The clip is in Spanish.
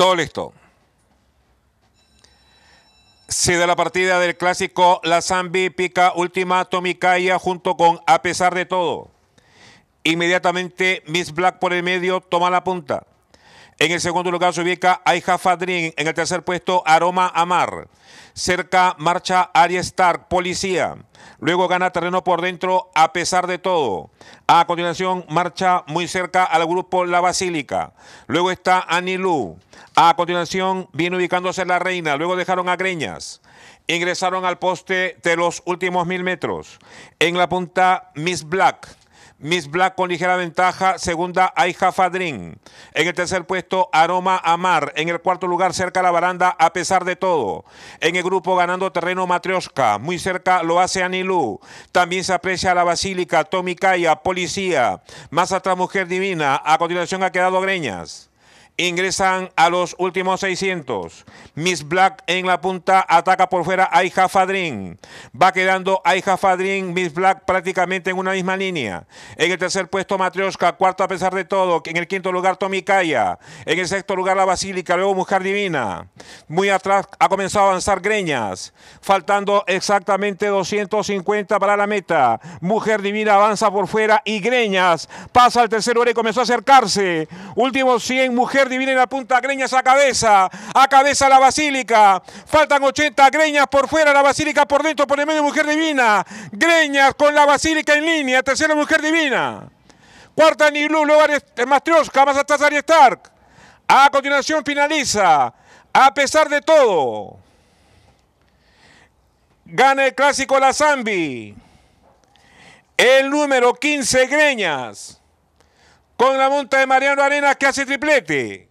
Todo listo. Se da la partida del clásico La Zambi pica última Tomicaya junto con A pesar de todo. Inmediatamente Miss Black por el medio toma la punta. En el segundo lugar se ubica Aija Fadrin. En el tercer puesto, Aroma Amar. Cerca marcha Aria Stark, Policía. Luego gana terreno por dentro a pesar de todo. A continuación marcha muy cerca al grupo La Basílica. Luego está Anilú. A continuación viene ubicándose la reina. Luego dejaron a Greñas. Ingresaron al poste de los últimos mil metros. En la punta Miss Black. Miss Black con ligera ventaja. Segunda, Aija Fadrin. En el tercer puesto, Aroma Amar. En el cuarto lugar, cerca la baranda, a pesar de todo. En el grupo, ganando terreno Matrioska. Muy cerca lo hace Anilú. También se aprecia la Basílica, Kaya, Policía. Más atrás, Mujer Divina. A continuación, ha quedado Greñas ingresan a los últimos 600. Miss Black en la punta ataca por fuera a Ija Fadrin. Va quedando Aija Fadrin, Miss Black prácticamente en una misma línea. En el tercer puesto Matrioska, cuarto a pesar de todo. En el quinto lugar Tomikaya. En el sexto lugar La Basílica, luego Mujer Divina. Muy atrás ha comenzado a avanzar Greñas. Faltando exactamente 250 para la meta. Mujer Divina avanza por fuera y Greñas pasa al tercer lugar y comenzó a acercarse. Último 100, Mujer Divina en la punta, Greñas a cabeza, a cabeza la Basílica. Faltan 80, Greñas por fuera, la Basílica por dentro, por el medio Mujer Divina. Greñas con la Basílica en línea, tercera Mujer Divina. Cuarta ni luego Mastrioska, más hasta Ari Stark. A continuación finaliza, a pesar de todo. Gana el clásico la Zambi. El número 15 Greñas con la monta de Mariano Arenas que hace triplete.